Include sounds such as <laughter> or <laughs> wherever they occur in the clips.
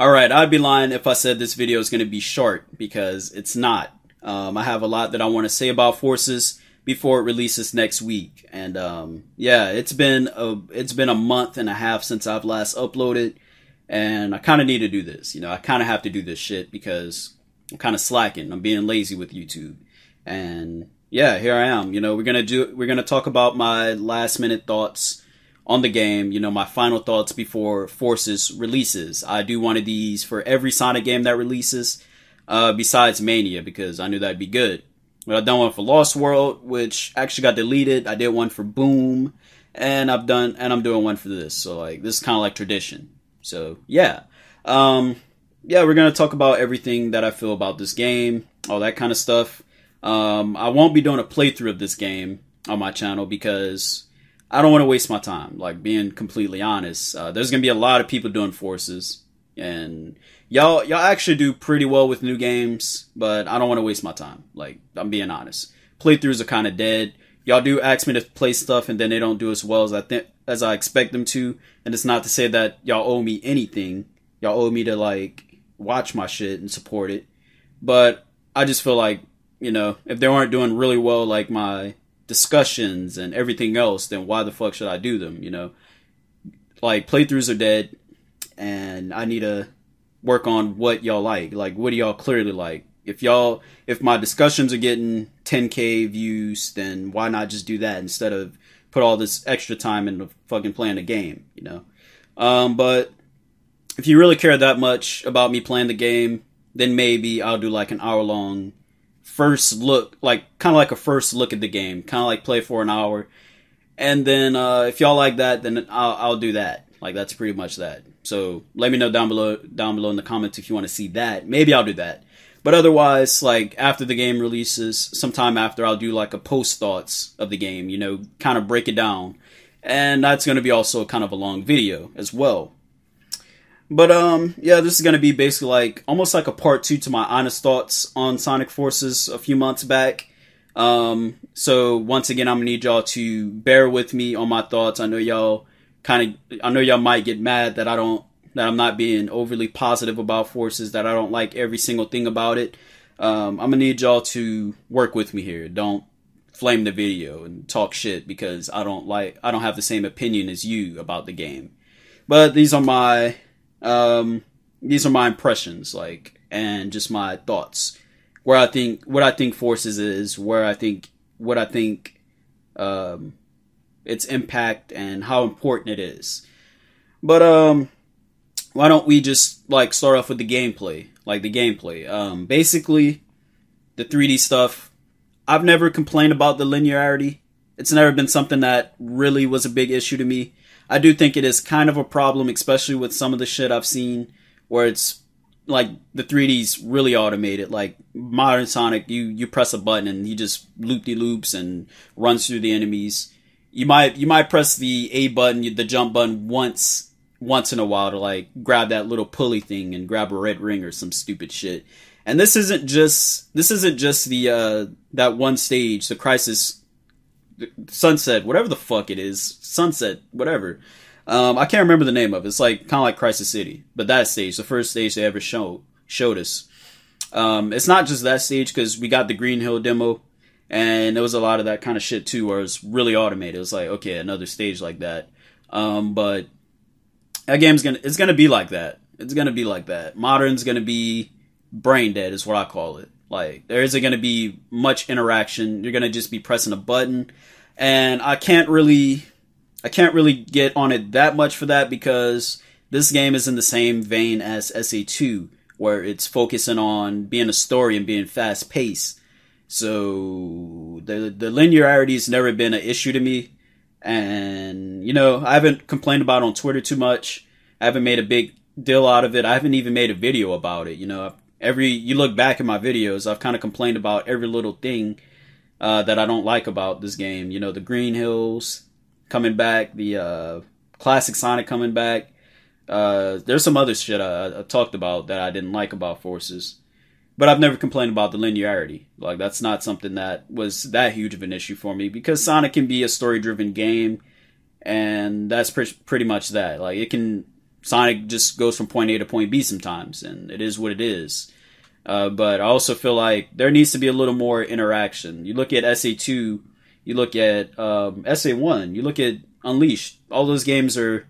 All right, I'd be lying if I said this video is going to be short because it's not. Um, I have a lot that I want to say about Forces before it releases next week, and um, yeah, it's been a it's been a month and a half since I've last uploaded, and I kind of need to do this. You know, I kind of have to do this shit because I'm kind of slacking. I'm being lazy with YouTube, and yeah, here I am. You know, we're gonna do we're gonna talk about my last minute thoughts on the game, you know, my final thoughts before Forces releases. I do one of these for every Sonic game that releases, uh, besides Mania, because I knew that'd be good. But I've done one for Lost World, which actually got deleted. I did one for Boom, and I've done and I'm doing one for this. So like this is kind of like tradition. So yeah, um, yeah, we're gonna talk about everything that I feel about this game, all that kind of stuff. Um, I won't be doing a playthrough of this game on my channel because I don't want to waste my time. Like being completely honest, uh, there's gonna be a lot of people doing forces, and y'all y'all actually do pretty well with new games, but I don't want to waste my time. Like I'm being honest, playthroughs are kind of dead. Y'all do ask me to play stuff, and then they don't do as well as I think as I expect them to. And it's not to say that y'all owe me anything. Y'all owe me to like watch my shit and support it. But I just feel like you know if they were not doing really well, like my discussions and everything else, then why the fuck should I do them? You know, like playthroughs are dead, and I need to work on what y'all like. Like, what do y'all clearly like? If y'all, if my discussions are getting 10k views, then why not just do that instead of put all this extra time into fucking playing a game? You know. Um, but if you really care that much about me playing the game, then maybe I'll do like an hour long first look, like kind of like a first look at the game, kind of like play for an hour. And then uh, if y'all like that, then I'll, I'll do that. Like that's pretty much that. So let me know down below down below in the comments if you want to see that. Maybe I'll do that. But otherwise, like after the game releases, sometime after I'll do like a post thoughts of the game, you know, kind of break it down. And that's going to be also kind of a long video as well. But um, yeah, this is gonna be basically like almost like a part two to my honest thoughts on Sonic Forces a few months back. Um, so once again, I'm gonna need y'all to bear with me on my thoughts. I know y'all kind of, I know y'all might get mad that I don't, that I'm not being overly positive about Forces, that I don't like every single thing about it. Um, I'm gonna need y'all to work with me here. Don't flame the video and talk shit because I don't like, I don't have the same opinion as you about the game. But these are my um, these are my impressions, like, and just my thoughts. Where I think what I think forces is where I think what I think um, its impact and how important it is. But um, why don't we just like start off with the gameplay? Like the gameplay. Um, basically, the 3D stuff. I've never complained about the linearity. It's never been something that really was a big issue to me. I do think it is kind of a problem, especially with some of the shit I've seen where it's like the 3D's really automated. Like modern Sonic, you you press a button and he just loop de loops and runs through the enemies. You might you might press the A button, the jump button once once in a while to like grab that little pulley thing and grab a red ring or some stupid shit. And this isn't just this isn't just the uh, that one stage, the crisis Sunset, whatever the fuck it is, Sunset, whatever. Um, I can't remember the name of it. It's like kind of like Crisis City, but that stage, the first stage they ever showed showed us. Um, it's not just that stage because we got the Green Hill demo, and there was a lot of that kind of shit too, where it's really automated. It was like okay, another stage like that. Um, but that game's gonna it's gonna be like that. It's gonna be like that. Modern's gonna be brain dead, is what I call it. Like there isn't going to be much interaction. You're going to just be pressing a button, and I can't really, I can't really get on it that much for that because this game is in the same vein as SA2, where it's focusing on being a story and being fast paced. So the the has never been an issue to me, and you know I haven't complained about on Twitter too much. I haven't made a big deal out of it. I haven't even made a video about it. You know, I've every you look back at my videos, I've kind of complained about every little thing uh, that I don't like about this game. You know, the Green Hills coming back, the uh, classic Sonic coming back. Uh, there's some other shit I, I, talked about that I didn't like about Forces, but I've never complained about the linearity. Like that's not something that was that huge of an issue for me because Sonic can be a story-driven game, and that's pre- pretty much that. Like it can Sonic just goes from point A to point B sometimes, and it is what it is. Uh, but I also feel like there needs to be a little more interaction. You look at SA2, you look at um, SA1, you look at Unleashed. All those games are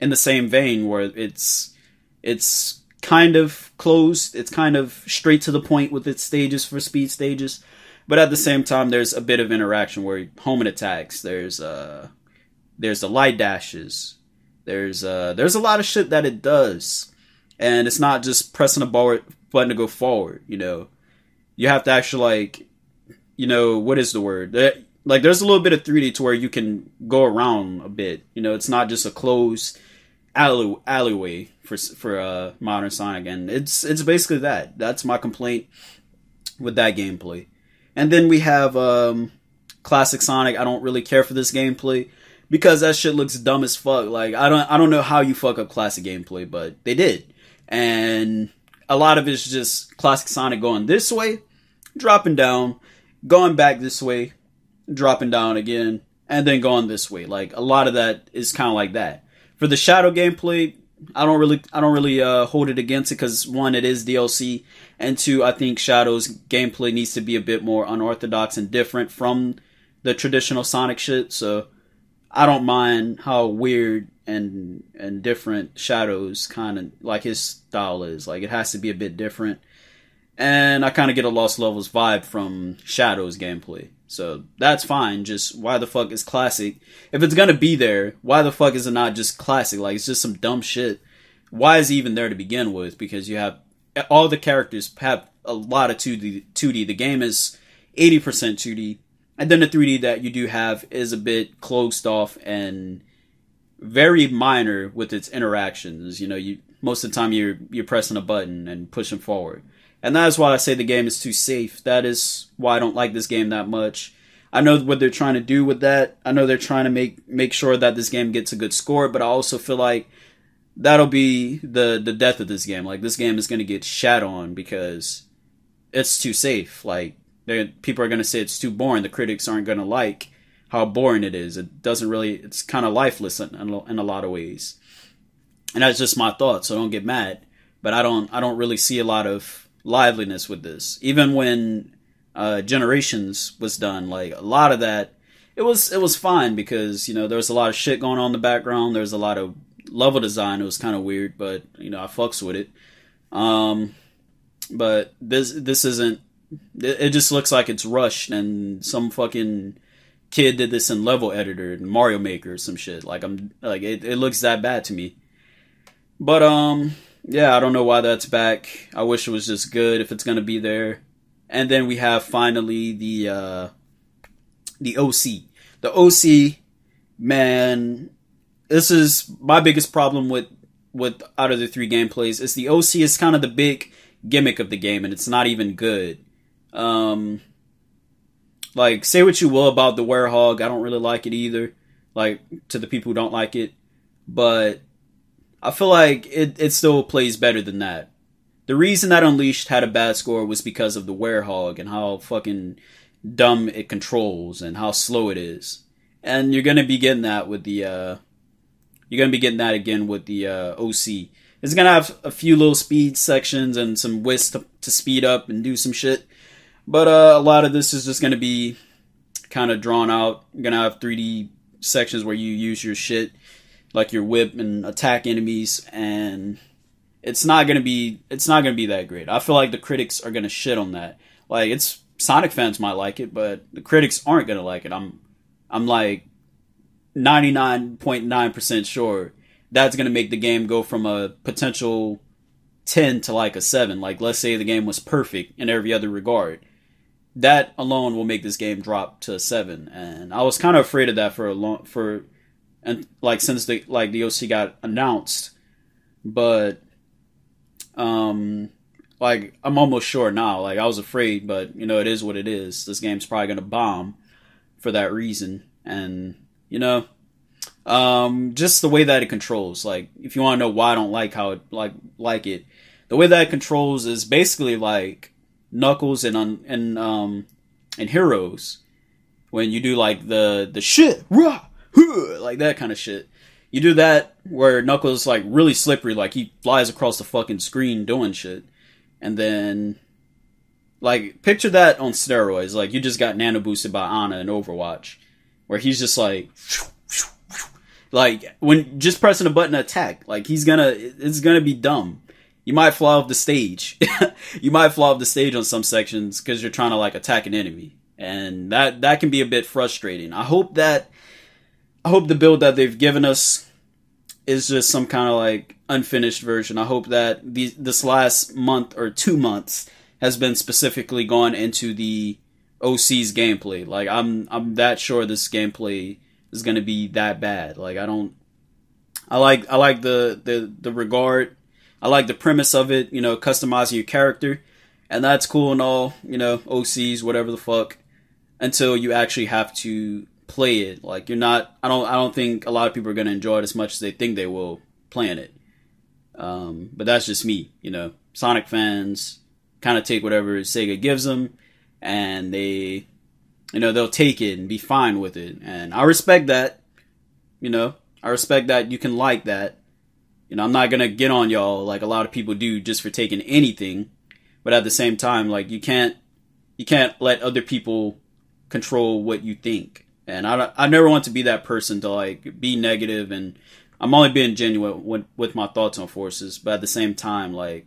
in the same vein where it's it's kind of closed, it's kind of straight to the point with its stages for speed stages. But at the same time, there's a bit of interaction where homing attacks. There's uh, there's the light dashes. There's uh, there's a lot of shit that it does, and it's not just pressing a button to go forward. You know, you have to actually like, you know, what is the word? Like, there's a little bit of 3D to where you can go around a bit. You know, it's not just a closed alley alleyway for for uh, modern Sonic, and it's it's basically that. That's my complaint with that gameplay. And then we have um, classic Sonic. I don't really care for this gameplay because that shit looks dumb as fuck. Like I don't I don't know how you fuck up classic gameplay, but they did. And a lot of it's just classic Sonic going this way, dropping down, going back this way, dropping down again, and then going this way. Like a lot of that is kind of like that. For the shadow gameplay, I don't really I don't really uh, hold it against it because one, it is DLC, and two, I think Shadow's gameplay needs to be a bit more unorthodox and different from the traditional Sonic shit. So I don't mind how weird and and different shadows kind of like his style is. Like it has to be a bit different, and I kind of get a Lost Levels vibe from Shadows gameplay. So that's fine. Just why the fuck is classic? If it's gonna be there, why the fuck is it not just classic? Like it's just some dumb shit. Why is it even there to begin with? Because you have all the characters have a lot of 2D. 2D. The game is 80% 2D, and then the 3D that you do have is a bit closed off and very minor with its interactions. You know, you most of the time you're you're pressing a button and pushing forward. And that is why I say the game is too safe. That is why I don't like this game that much. I know what they're trying to do with that. I know they're trying to make make sure that this game gets a good score, but I also feel like that'll be the the death of this game. Like this game is going to get shat on because it's too safe. Like people are going to say it's too boring. The critics aren't going to like how boring it is. It doesn't really. It's kind of lifeless in, in a lot of ways. And that's just my thought. So don't get mad. But I don't. I don't really see a lot of liveliness with this. Even when uh, Generations was done, like a lot of that, it was it was fine because you know there was a lot of shit going on in the background. There was a lot of level design. It was kind of weird, but you know I fucks with it. Um, but this this isn't it just looks like it's rushed and some fucking kid did this in level editor and Mario Maker or some shit. Like I'm like it, it looks that bad to me. But um yeah, I don't know why that's back. I wish it was just good if it's gonna be there. And then we have finally the uh the OC. The OC, man, this is my biggest problem with with out of the three gameplays is the OC is kind of the big gimmick of the game and it's not even good. Um, like, say what you will about the Werehog. I don't really like it either. Like, to the people who don't like it. But I feel like it, it still plays better than that. The reason that Unleashed had a bad score was because of the Werehog and how fucking dumb it controls and how slow it is. And you're gonna be getting that with the uh, you're gonna be getting that again with the uh, OC. It's gonna have a few little speed sections and some whisk to, to speed up and do some shit. But uh, a lot of this is just going to be kind of drawn out. You're going to have 3D sections where you use your shit, like your whip, and attack enemies, and it's not going to be it's not going to be that great. I feel like the critics are going to shit on that. Like it's Sonic fans might like it, but the critics aren't going to like it. I'm I'm like 99.9% sure that's going to make the game go from a potential 10 to like a 7. Like, let's say the game was perfect in every other regard that alone will make this game drop to seven. And I was kind of afraid of that for a long for, and like since the like the OC got announced, but um, like I'm almost sure now. Like I was afraid, but you know it is what it is. This game's probably gonna bomb for that reason, and you know. Um, just the way that it controls. Like, if you want to know why I don't like how it like like it, the way that it controls is basically like Knuckles and on and um and Heroes when you do like the the shit rah, huh, like that kind of shit. You do that where Knuckles like really slippery, like he flies across the fucking screen doing shit, and then like picture that on steroids. Like you just got nano boosted by Ana in Overwatch, where he's just like. Like when just pressing a button to attack, like he's gonna, it's gonna be dumb you might fly off the stage. <laughs> you might fly off the stage on some sections because you're trying to like attack an enemy, and that that can be a bit frustrating. I hope that I hope the build that they've given us is just some kind of like unfinished version. I hope that these this last month or two months has been specifically gone into the OC's gameplay. Like I'm I'm that sure this gameplay is going to be that bad. Like I don't I like I like the the the regard I like the premise of it, you know, customizing your character, and that's cool and all, you know, OCs, whatever the fuck, until you actually have to play it. Like you're not. I don't. I don't think a lot of people are gonna enjoy it as much as they think they will playing it. Um, but that's just me, you know. Sonic fans kind of take whatever Sega gives them, and they, you know, they'll take it and be fine with it. And I respect that. You know, I respect that you can like that you know, I'm not gonna get on y'all like a lot of people do just for taking anything, but at the same time, like you can't you can't let other people control what you think. And I I never want to be that person to like be negative and I'm only being genuine with, with my thoughts on forces, but at the same time, like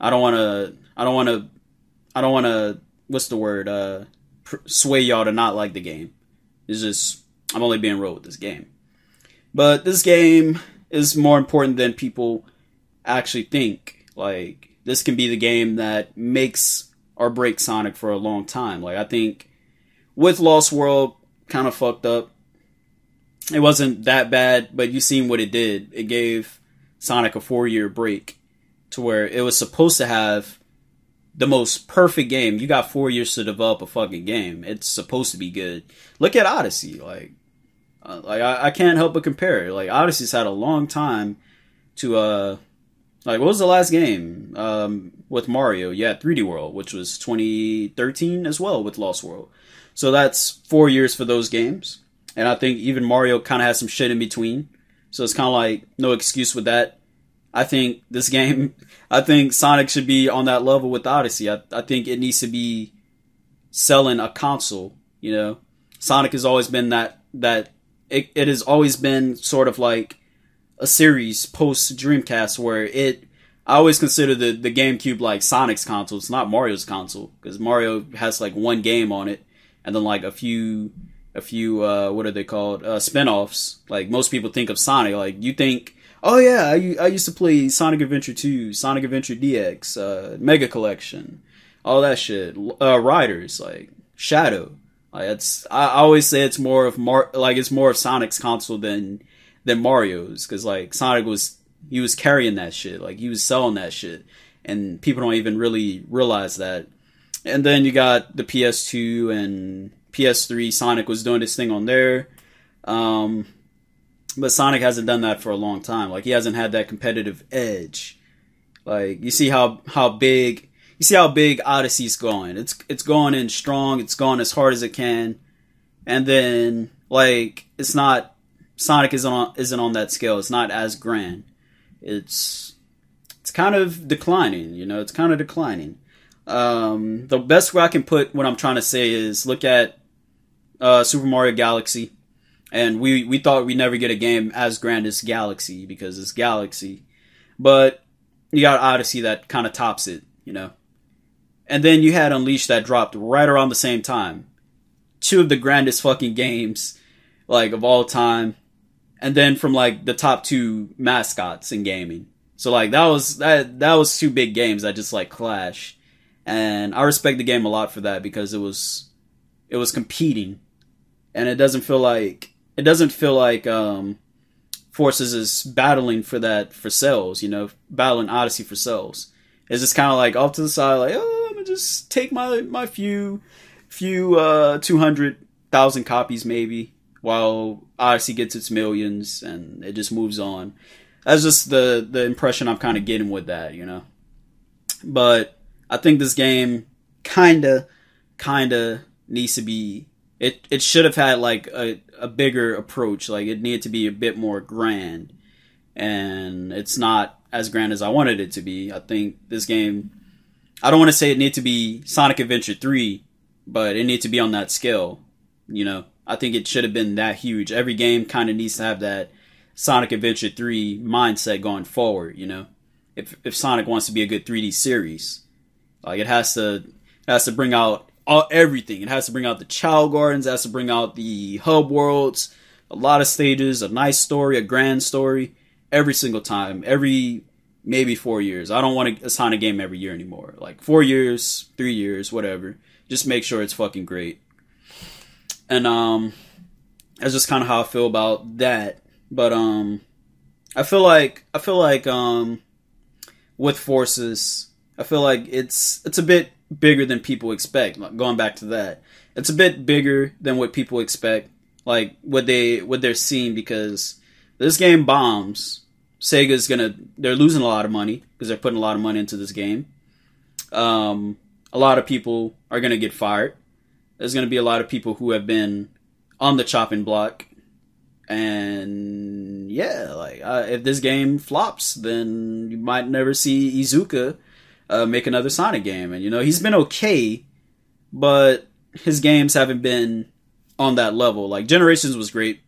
I don't want to I don't want to I don't want to what's the word uh sway y'all to not like the game. It's just I'm only being real with this game. But this game is more important than people actually think. Like this can be the game that makes or breaks Sonic for a long time. Like I think with Lost World kind of fucked up. It wasn't that bad, but you seen what it did. It gave Sonic a 4-year break to where it was supposed to have the most perfect game. You got 4 years to develop a fucking game. It's supposed to be good. Look at Odyssey, like uh, like I, I, can't help but compare. Like Odyssey's had a long time to uh, like what was the last game um with Mario? Yeah, 3D World, which was 2013 as well with Lost World. So that's four years for those games, and I think even Mario kind of has some shit in between. So it's kind of like no excuse with that. I think this <laughs> game, I think Sonic should be on that level with Odyssey. I, I think it needs to be selling a console. You know, Sonic has always been that that it, it has always been sort of like a series post Dreamcast where it I always consider the the GameCube like Sonic's console. It's not Mario's console because Mario has like one game on it, and then like a few a few uh, what are they called uh, spinoffs. Like most people think of Sonic, like you think, oh yeah, I, I used to play Sonic Adventure Two, Sonic Adventure DX, uh, Mega Collection, all that shit, uh, Riders, like Shadow. Like it's I always say it's more of Mar- like it's more of Sonic's console than than Mario's because like Sonic was he was carrying that shit like he was selling that shit and people don't even really realize that. And then you got the PS2 and PS3. Sonic was doing this thing on there. Um, but Sonic hasn't done that for a long time. Like he hasn't had that competitive edge. Like you see how how big you see how big Odyssey's going. It's it's going in strong. It's going as hard as it can, and then like it's not Sonic isn't on isn't on that scale. It's not as grand. It's it's kind of declining. You know, it's kind of declining. Um, the best way I can put what I'm trying to say is look at uh, Super Mario Galaxy, and we we thought we would never get a game as grand as Galaxy because it's Galaxy, but you got Odyssey that kind of tops it. You know. And then you had Unleashed that dropped right around the same time. Two of the grandest fucking games, like, of all time. And then from, like, the top two mascots in gaming. So, like, that was, that, that was two big games that just, like, clashed. And I respect the game a lot for that because it was, it was competing. And it doesn't feel like, it doesn't feel like, um, Forces is battling for that, for sales, you know, battling Odyssey for sales. It's just kind of like off to the side, like, oh, just take my my few few uh, two hundred thousand copies maybe, while Odyssey gets its millions and it just moves on. That's just the the impression I'm kind of getting with that, you know. But I think this game kinda kinda needs to be it it should have had like a, a bigger approach like it needed to be a bit more grand and it's not as grand as i wanted it to be i think this game I don't want to say it need to be Sonic Adventure 3, but it need to be on that scale. You know, I think it should have been that huge. Every game kind of needs to have that Sonic Adventure 3 mindset going forward, you know. If if Sonic wants to be a good 3D series, like it has to it has to bring out all everything. It has to bring out the child gardens, it has to bring out the hub worlds, a lot of stages, a nice story, a grand story every single time. Every maybe four years. I don't want to assign a game every year anymore. Like four years, three years, whatever. Just make sure it's fucking great. And um, that's just kind of how I feel about that. But um, I feel like I feel like um, with forces, I feel like it's it's a bit bigger than people expect. Like, going back to that, it's a bit bigger than what people expect. Like what they what they're seeing because this game bombs Sega's gonna they're losing a lot of money because they're putting a lot of money into this game. Um, a lot of people are gonna get fired. There's gonna be a lot of people who have been on the chopping block, and yeah, like uh, if this game flops, then you might never see Izuka uh, make another Sonic game. And you know he's been okay, but his games haven't been on that level. Like Generations was great,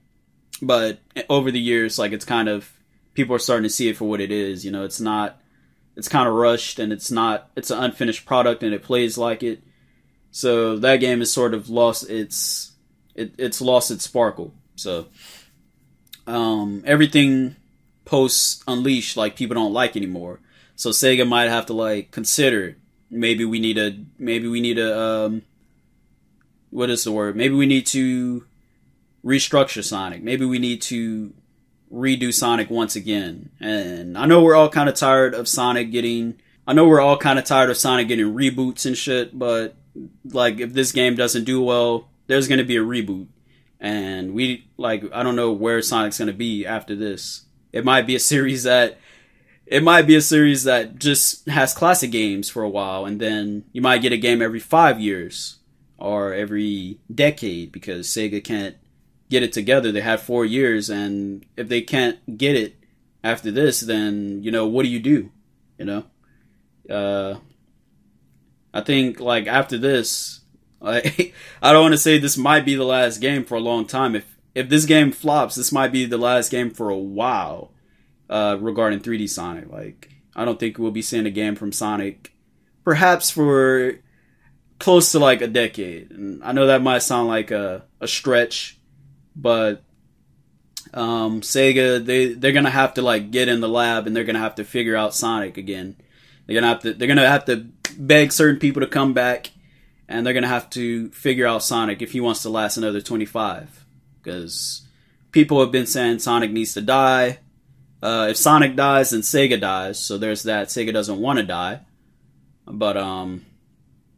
but over the years, like it's kind of people are starting to see it for what it is. You know, it's not it's kind of rushed and it's not it's an unfinished product and it plays like it. So that game has sort of lost its it, it's lost its sparkle. So um, everything post Unleashed like people don't like anymore. So Sega might have to like consider maybe we need a maybe we need a um, what is the word? Maybe we need to restructure Sonic. Maybe we need to redo Sonic once again. And I know we're all kind of tired of Sonic getting. I know we're all kind of tired of Sonic getting reboots and shit, but like if this game doesn't do well, there's going to be a reboot. And we like I don't know where Sonic's going to be after this. It might be a series that it might be a series that just has classic games for a while and then you might get a game every 5 years or every decade because Sega can't get it together. They had four years, and if they can't get it after this, then you know what do you do? You know, uh, I think like after this, <laughs> like I don't want to say this might be the last game for a long time. If if this game flops, this might be the last game for a while uh, regarding 3D Sonic. Like I don't think we'll be seeing a game from Sonic, perhaps for close to like a decade. And I know that might sound like a, a stretch but um, Sega they they're gonna have to like get in the lab and they're gonna have to figure out Sonic again. They're gonna have to they're gonna have to beg certain people to come back, and they're gonna have to figure out Sonic if he wants to last another twenty five, because people have been saying Sonic needs to die. Uh, if Sonic dies, then Sega dies. So there's that. Sega doesn't want to die, but um,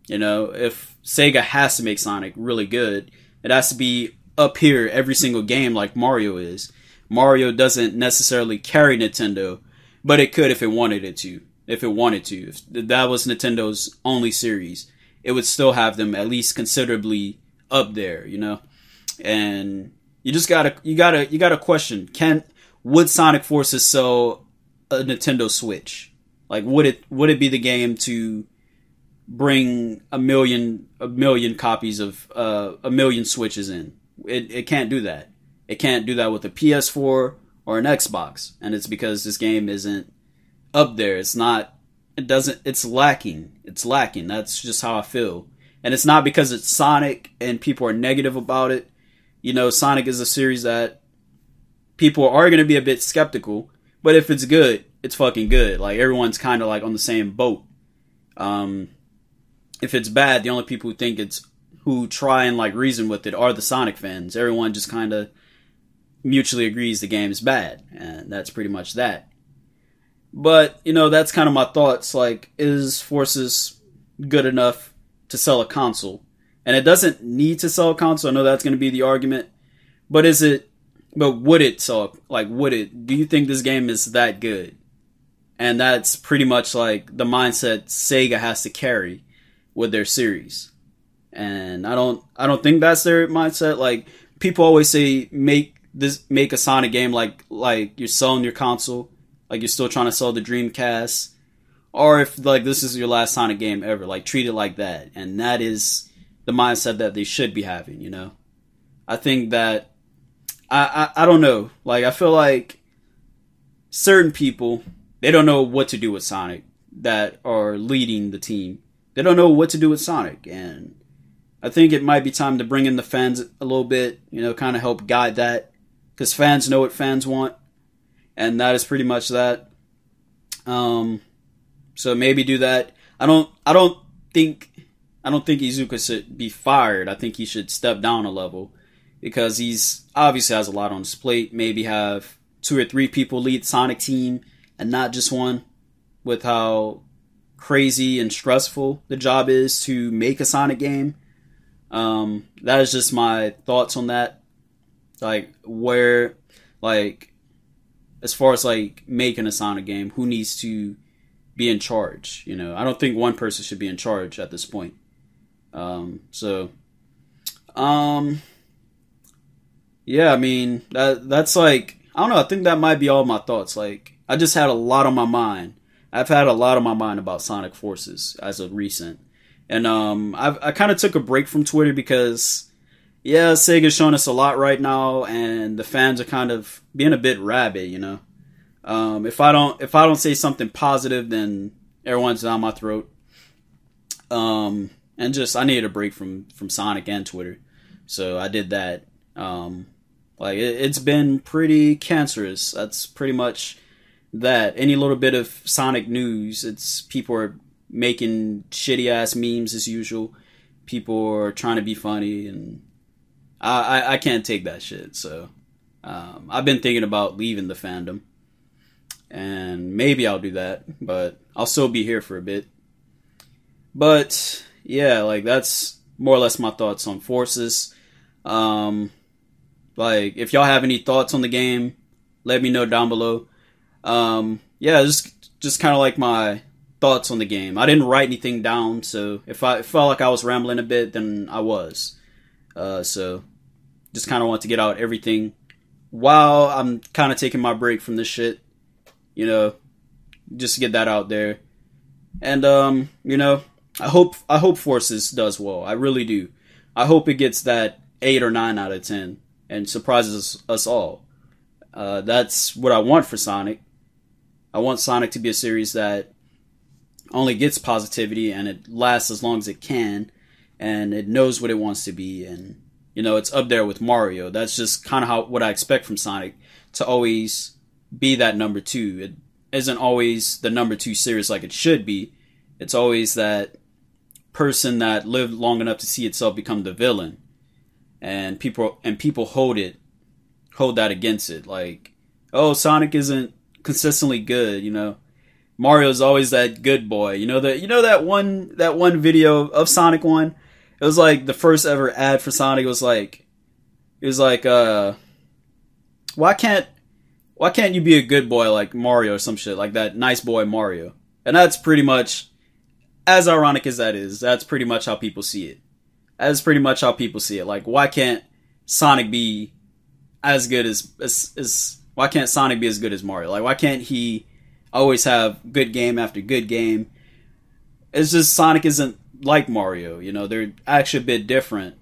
you know, if Sega has to make Sonic really good, it has to be up here every single game like Mario is. Mario doesn't necessarily carry Nintendo, but it could if it wanted it to. If it wanted to. If that was Nintendo's only series, it would still have them at least considerably up there, you know? And you just gotta you gotta you gotta question can would Sonic Forces sell a Nintendo Switch? Like would it would it be the game to bring a million a million copies of uh, a million switches in? It, it can't do that. It can't do that with a PS4 or an Xbox. And it's because this game isn't up there. It's not, it doesn't, it's lacking. It's lacking. That's just how I feel. And it's not because it's Sonic and people are negative about it. You know, Sonic is a series that people are going to be a bit skeptical. But if it's good, it's fucking good. Like everyone's kind of like on the same boat. Um, if it's bad, the only people who think it's who try and like reason with it are the Sonic fans. Everyone just kind of mutually agrees the game's bad, and that's pretty much that. But you know, that's kind of my thoughts. Like, is Forces good enough to sell a console? And it doesn't need to sell a console. I know that's going to be the argument, but is it? But would it sell? Like, would it? Do you think this game is that good? And that's pretty much like the mindset Sega has to carry with their series and I don't I don't think that's their mindset. Like people always say, make this make a Sonic game like like you're selling your console, like you're still trying to sell the Dreamcast, or if like this is your last Sonic game ever, like treat it like that, and that is the mindset that they should be having. You know, I think that I, I, I don't know. Like I feel like certain people they don't know what to do with Sonic that are leading the team. They don't know what to do with Sonic and I think it might be time to bring in the fans a little bit, you know, kind of help guide that because fans know what fans want, and that is pretty much that. Um, so maybe do that. I don't. I don't think. I don't think Izuka should be fired. I think he should step down a level because he's obviously has a lot on his plate. Maybe have two or three people lead Sonic team and not just one. With how crazy and stressful the job is to make a Sonic game um, that is just my thoughts on that. Like where, like, as far as like making a Sonic game, who needs to be in charge? You know, I don't think one person should be in charge at this point. Um, so, um, yeah, I mean that that's like I don't know. I think that might be all my thoughts. Like I just had a lot on my mind. I've had a lot on my mind about Sonic Forces as of recent. And um, I've, i kind of took a break from Twitter because, yeah, Sega's showing us a lot right now, and the fans are kind of being a bit rabid, you know. Um, if I don't if I don't say something positive, then everyone's down my throat. Um, and just I needed a break from from Sonic and Twitter, so I did that. Um, like it, it's been pretty cancerous. That's pretty much that. Any little bit of Sonic news, it's people are making shitty ass memes as usual. People are trying to be funny, and I, I, I can't take that shit. So um, I've been thinking about leaving the fandom, and maybe I'll do that, but I'll still be here for a bit. But yeah, like that's more or less my thoughts on forces. Um, like if y'all have any thoughts on the game, let me know down below. Um, yeah, just just kind of like my thoughts on the game. I didn't write anything down, so if I felt like I was rambling a bit, then I was. Uh, so just kind of want to get out everything while I'm kind of taking my break from this shit. You know, just to get that out there. And um, you know, I hope I hope Forces does well. I really do. I hope it gets that eight or nine out of ten and surprises us all. Uh, that's what I want for Sonic. I want Sonic to be a series that only gets positivity and it lasts as long as it can and it knows what it wants to be and you know it's up there with mario that's just kind of how what i expect from sonic to always be that number two it isn't always the number two series like it should be it's always that person that lived long enough to see itself become the villain and people and people hold it hold that against it like oh sonic isn't consistently good you know Mario's always that good boy. You know that you know that one that one video of Sonic One. It was like the first ever ad for Sonic. was like, it was like, uh, why can't why can't you be a good boy like Mario or some shit like that? Nice boy Mario. And that's pretty much as ironic as that is. That's pretty much how people see it. That's pretty much how people see it. Like, why can't Sonic be as good as as, as why can't Sonic be as good as Mario? Like, why can't he always have good game after good game. It's just Sonic isn't like Mario, you know, they're actually a bit different.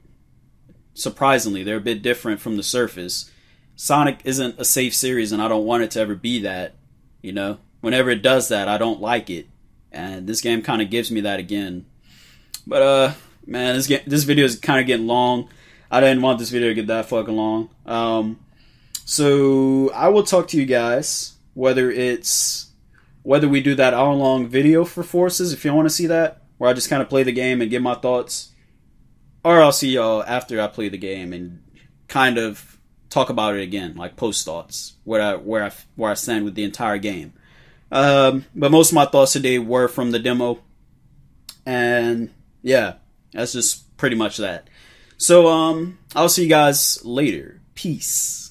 Surprisingly, they're a bit different from the surface. Sonic isn't a safe series and I don't want it to ever be that, you know. Whenever it does that, I don't like it. And this game kind of gives me that again. But uh man, this get this video is kind of getting long. I didn't want this video to get that fucking long. Um so I will talk to you guys whether it's whether we do that hour long video for forces, if you want to see that, where I just kind of play the game and give my thoughts, or I'll see y'all after I play the game and kind of talk about it again, like post thoughts, where I where I where I stand with the entire game. Um, but most of my thoughts today were from the demo, and yeah, that's just pretty much that. So um, I'll see you guys later. Peace.